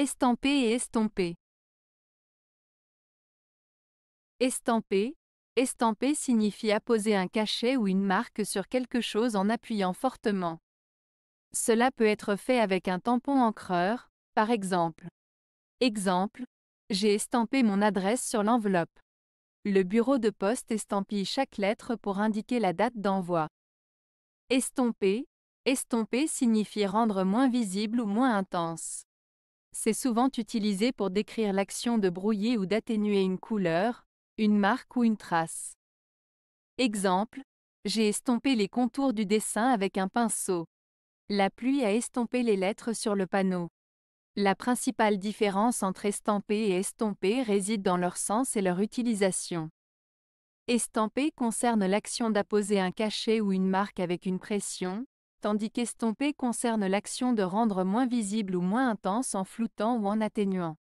Estamper et estomper. Estamper. Estamper signifie apposer un cachet ou une marque sur quelque chose en appuyant fortement. Cela peut être fait avec un tampon encreur, par exemple. Exemple. J'ai estampé mon adresse sur l'enveloppe. Le bureau de poste estampille chaque lettre pour indiquer la date d'envoi. Estomper. Estomper signifie rendre moins visible ou moins intense. C'est souvent utilisé pour décrire l'action de brouiller ou d'atténuer une couleur, une marque ou une trace. Exemple, j'ai estompé les contours du dessin avec un pinceau. La pluie a estompé les lettres sur le panneau. La principale différence entre estampé et estomper réside dans leur sens et leur utilisation. Estampé concerne l'action d'apposer un cachet ou une marque avec une pression, tandis qu'estomper concerne l'action de rendre moins visible ou moins intense en floutant ou en atténuant.